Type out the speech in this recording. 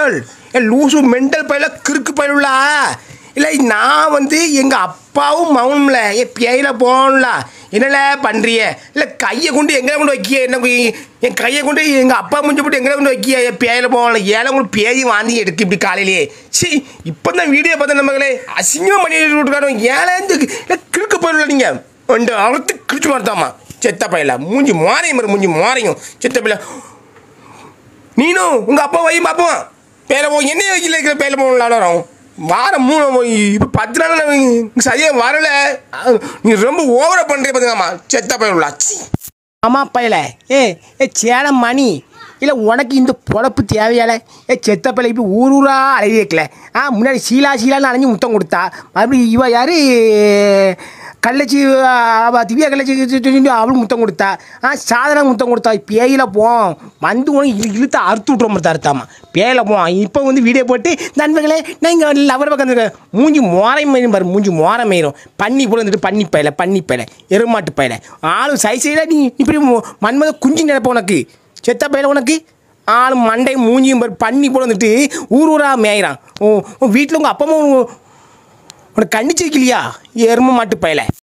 ஏள் ஏன் லூசு மென்டல் பயில கிறுக்கு பயிலுள்ள இல்லை நான் வந்து எங்கள் அப்பாவும் மவுனும்ல என் பேயில போகணும்ல என்னல பண்ணுறிய இல்லை கையை கொண்டு எங்கே கொண்டு வைக்கிய என்ன என் கையை கொண்டு எங்கள் அப்பா முடிஞ்ச போட்டு எங்கே கொண்டு வைக்கிய என் பேயில போகணும் ஏழை கொண்டு பேய் வாந்தி எடுத்து இப்படி காலையிலே சரி இப்போ தான் வீடியோ பார்த்தேன் நம்மளே அசிங்கம் பண்ணி விட்டுக்காரன் ஏழேந்து இல்லை கிறுக்கு போயிடல நீங்கள் ரெண்டு அவர்த்து கிழிச்சு மாட்டாமா செத்த பையில மூஞ்சி மாறையும் மூஞ்சி மாறையும் செத்த பையில நீனும் உங்கள் அப்பா வையும் பார்ப்போம் பேரவும் என்ன வகையில் இருக்கிற பேரில் போகணும் விளாடுறோம் வாரம் மூணு இப்போ பத்து நாள் சரியாக வரல நீ ரொம்ப ஓவராக பண்ணுறே பார்த்துக்காமா செத்த பயிலா ஆமா பயில ஏ ஏ சேல மணி இல்லை உனக்கு இந்த பொழப்பு தேவையால ஏ செத்த பிள்ளை இப்போ ஊர் ஊராக அழகி வைக்கல ஆ முன்னாடி சீலா சீலான்னு அலைஞ்சு முத்தம் கொடுத்தா மறுபடியும் இவ யார் கள்ளச்சி அவள் திவ்யா கள்ளச்சி அவளுக்கு முத்தம் கொடுத்தா ஆ சாதனை முத்தம் கொடுத்தா பேயில போம் வந்து உனக்கு இழு இழுத்து அறுத்து விட்ற மாதிரி அறுத்தாமா பேயில போம் இப்போ வந்து வீடியோ போட்டு நண்பர்களே நான் இங்கே லவர் பக்கம் மூஞ்சி மோரை மயிரும் பாரு மூஞ்சி மோரை மயிரும் பண்ணி பிறந்துட்டு பண்ணி பயில பண்ணி பயில எருமாட்டு பயில ஆளும் சைஸில் நீ இப்படி மண்மத குஞ்சு நினைப்ப உனக்கு செத்த பயில உனக்கு ஆளும் மண்டை மூஞ்சியும் பாரு பண்ணி வந்துட்டு ஊர் ஊராக மேயிறான் ஓ வீட்டில் உங்கள் அப்பமும் உனக்கு கண்டிச்சு வைக்கலையா எரும மாட்டு பயலை